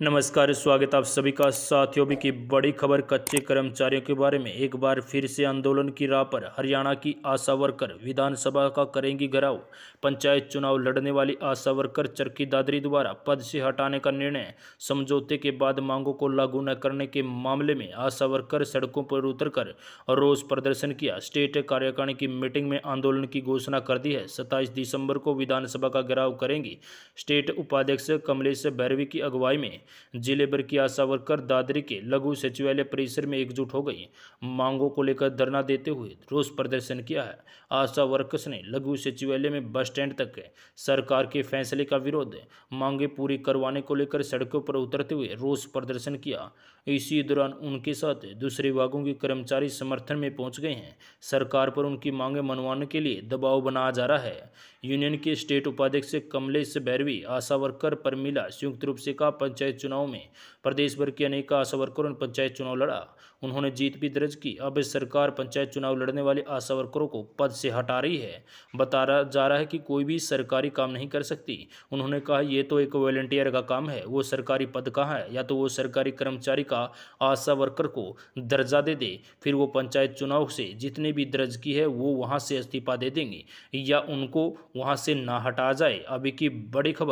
नमस्कार स्वागत आप सभी का साथियों भी की बड़ी खबर कच्चे कर्मचारियों के बारे में एक बार फिर से आंदोलन की राह पर हरियाणा की आशा वर्कर विधानसभा का करेंगी घराव पंचायत चुनाव लड़ने वाली आशा वर्कर चरखी दादरी द्वारा पद से हटाने का निर्णय समझौते के बाद मांगों को लागू न करने के मामले में आशा वर्कर सड़कों पर उतर कर रोज प्रदर्शन किया स्टेट कार्यकारिणी की मीटिंग में आंदोलन की घोषणा कर दी है सत्ताईस दिसंबर को विधानसभा का घेराव करेंगी स्टेट उपाध्यक्ष कमलेश भैरवी की अगुवाई में जिले भर की आशा वर्कर दादरी के लघु सचिवालय परिसर में एकजुट हो गई मांगों को लेकर धरना देते हुए रोष प्रदर्शन किया है आशा वर्कर्स ने लघु सचिवालय में बस स्टैंड तक सरकार के फैसले का विरोध मांगे पूरी करवाने को लेकर सड़कों पर उतरते हुए रोष प्रदर्शन किया इसी दौरान उनके साथ दूसरे विभागों के कर्मचारी समर्थन में पहुंच गए हैं सरकार पर उनकी मांगे मनवाने के लिए दबाव बनाया जा रहा है यूनियन के स्टेट उपाध्यक्ष कमलेश बैरवी आशा वर्कर पर मिला संयुक्त रूप से कहा पंचायत पंचायत चुनाव में प्रदेश भर के अनेक आशा वर्करों ने पंचायत चुनाव लड़ा उन्होंने जीत भी दर्ज की अब सरकार पंचायत चुनाव लड़ने वाले आशा वर्करों को पद से हटा रही है बता रहा जा रहा है कि कोई भी सरकारी काम नहीं कर सकती उन्होंने कहा यह तो एक वॉलेंटियर का काम है वो सरकारी पद कहाँ है या तो वो सरकारी कर्मचारी का आशा वर्कर को दर्जा दे दे फिर वो पंचायत चुनाव से जितने भी दर्ज की है वो वहाँ से इस्तीफा दे देंगे या उनको वहाँ से ना हटा जाए अभी की बड़ी खबर